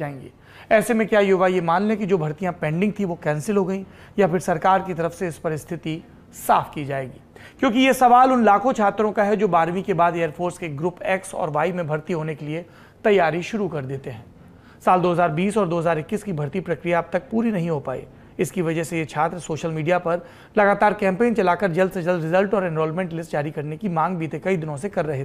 जाएंगे ऐसे में क्या युवा ये मान लें कि जो भर्तियां पेंडिंग थी वो कैंसिल हो गई या फिर सरकार की तरफ से इस पर स्थिति साफ की जाएगी क्योंकि ये सवाल उन लाखों छात्रों का है जो बारहवीं के बाद एयरफोर्स के ग्रुप एक्स और वाई में भर्ती होने के लिए तैयारी शुरू कर देते हैं साल 2020 और 2021 की भर्ती प्रक्रिया अब तक पूरी नहीं हो पाई इसकी वजह से ये छात्र सोशल मीडिया पर लगातार कैंपेन चलाकर जल्द से जल्द रिजल्ट और एनरोलमेंट लिस्ट जारी करने की मांग बीते कई दिनों से कर रहे थे